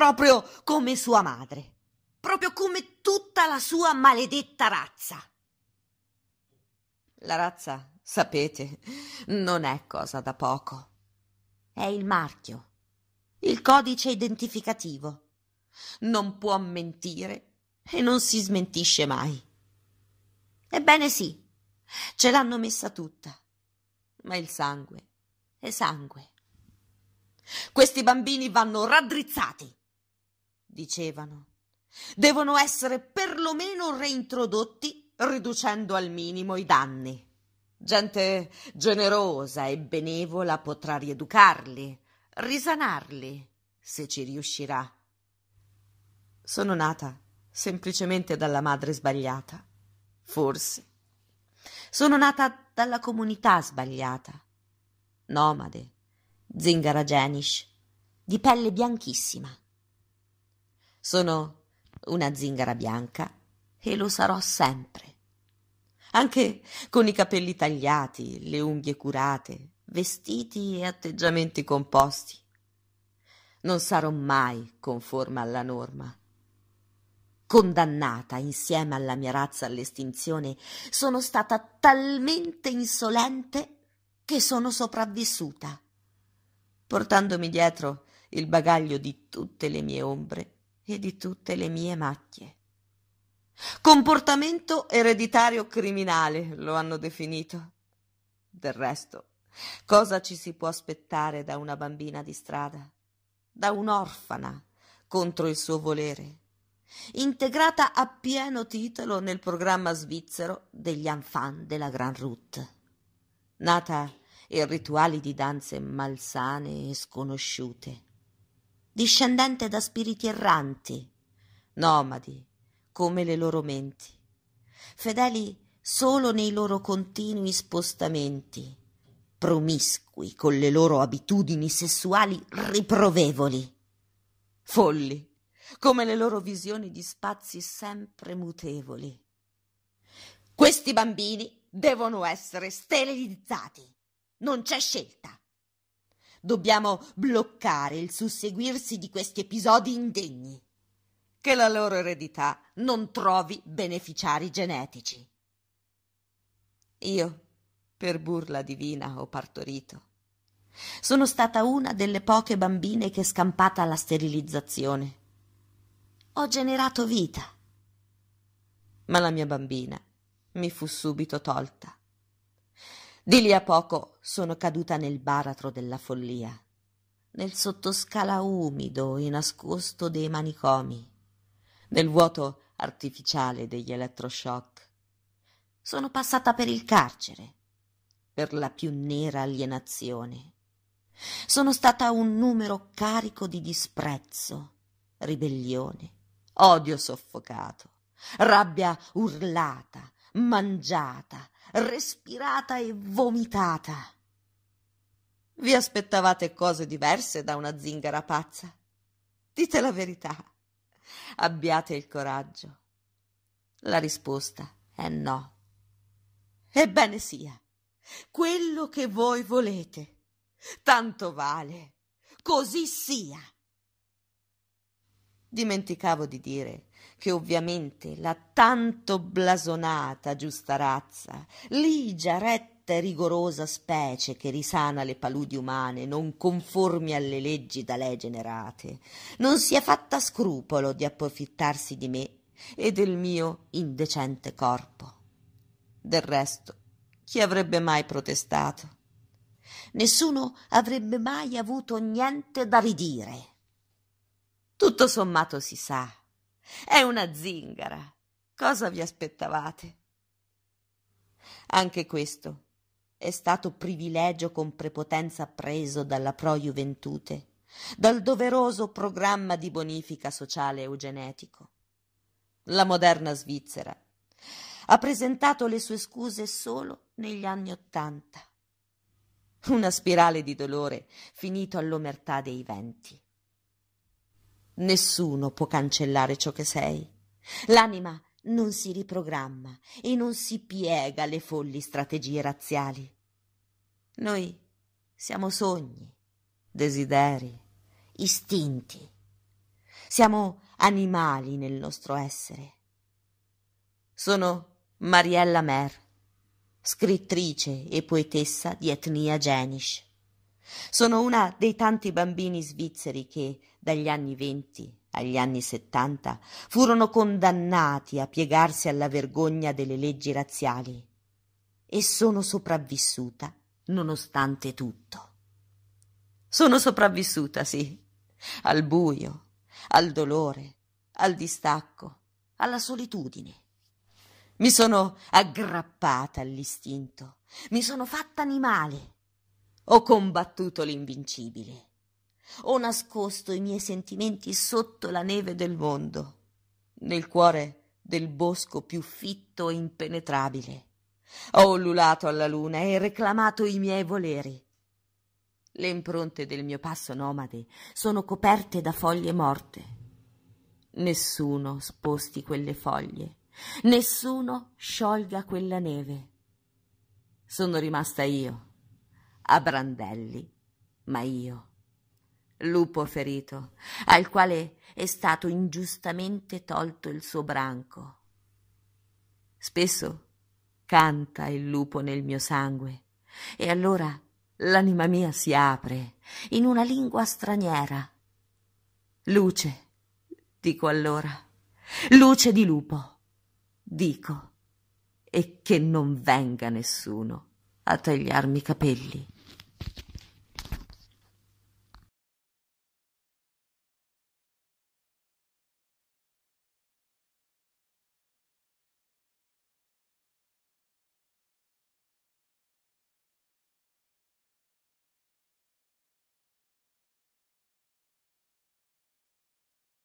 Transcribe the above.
proprio come sua madre, proprio come tutta la sua maledetta razza. La razza, sapete, non è cosa da poco. È il marchio, il codice identificativo. Non può mentire e non si smentisce mai. Ebbene sì, ce l'hanno messa tutta, ma il sangue è sangue. Questi bambini vanno raddrizzati dicevano. Devono essere perlomeno reintrodotti riducendo al minimo i danni. Gente generosa e benevola potrà rieducarli, risanarli, se ci riuscirà. Sono nata semplicemente dalla madre sbagliata, forse. Sono nata dalla comunità sbagliata. Nomade, zingara genish, di pelle bianchissima. Sono una zingara bianca e lo sarò sempre. Anche con i capelli tagliati, le unghie curate, vestiti e atteggiamenti composti. Non sarò mai conforme alla norma. Condannata insieme alla mia razza all'estinzione, sono stata talmente insolente che sono sopravvissuta, portandomi dietro il bagaglio di tutte le mie ombre e di tutte le mie macchie. Comportamento ereditario criminale lo hanno definito. Del resto, cosa ci si può aspettare da una bambina di strada, da un'orfana contro il suo volere, integrata a pieno titolo nel programma svizzero degli enfants de la Gran Route, nata in rituali di danze malsane e sconosciute discendente da spiriti erranti, nomadi come le loro menti, fedeli solo nei loro continui spostamenti, promiscui con le loro abitudini sessuali riprovevoli, folli come le loro visioni di spazi sempre mutevoli. Questi bambini devono essere sterilizzati, non c'è scelta. Dobbiamo bloccare il susseguirsi di questi episodi indegni. Che la loro eredità non trovi beneficiari genetici. Io, per burla divina, ho partorito. Sono stata una delle poche bambine che è scampata alla sterilizzazione. Ho generato vita. Ma la mia bambina mi fu subito tolta. Di lì a poco sono caduta nel baratro della follia, nel sottoscala umido e nascosto dei manicomi, nel vuoto artificiale degli elettroshock. Sono passata per il carcere, per la più nera alienazione. Sono stata un numero carico di disprezzo, ribellione, odio soffocato, rabbia urlata, mangiata, respirata e vomitata. Vi aspettavate cose diverse da una zingara pazza? Dite la verità. Abbiate il coraggio. La risposta è no. Ebbene sia, quello che voi volete. Tanto vale. Così sia. Dimenticavo di dire che ovviamente la tanto blasonata giusta razza, ligia, retta e rigorosa specie che risana le paludi umane non conformi alle leggi da lei generate, non si è fatta scrupolo di approfittarsi di me e del mio indecente corpo. Del resto, chi avrebbe mai protestato? Nessuno avrebbe mai avuto niente da ridire. Tutto sommato si sa. È una zingara. Cosa vi aspettavate? Anche questo è stato privilegio con prepotenza preso dalla pro-juventute, dal doveroso programma di bonifica sociale eugenetico. La moderna Svizzera ha presentato le sue scuse solo negli anni Ottanta. Una spirale di dolore finito all'omertà dei venti. Nessuno può cancellare ciò che sei. L'anima non si riprogramma e non si piega alle folli strategie razziali. Noi siamo sogni, desideri, istinti. Siamo animali nel nostro essere. Sono Mariella Mer, scrittrice e poetessa di etnia Genish. Sono una dei tanti bambini svizzeri che, dagli anni venti agli anni settanta, furono condannati a piegarsi alla vergogna delle leggi razziali. E sono sopravvissuta, nonostante tutto. Sono sopravvissuta, sì, al buio, al dolore, al distacco, alla solitudine. Mi sono aggrappata all'istinto, mi sono fatta animale ho combattuto l'invincibile. Ho nascosto i miei sentimenti sotto la neve del mondo, nel cuore del bosco più fitto e impenetrabile. Ho ululato alla luna e reclamato i miei voleri. Le impronte del mio passo nomade sono coperte da foglie morte. Nessuno sposti quelle foglie, nessuno sciolga quella neve. Sono rimasta io a brandelli. Ma io, lupo ferito, al quale è stato ingiustamente tolto il suo branco. Spesso canta il lupo nel mio sangue e allora l'anima mia si apre in una lingua straniera. Luce, dico allora, luce di lupo, dico, e che non venga nessuno a tagliarmi i capelli.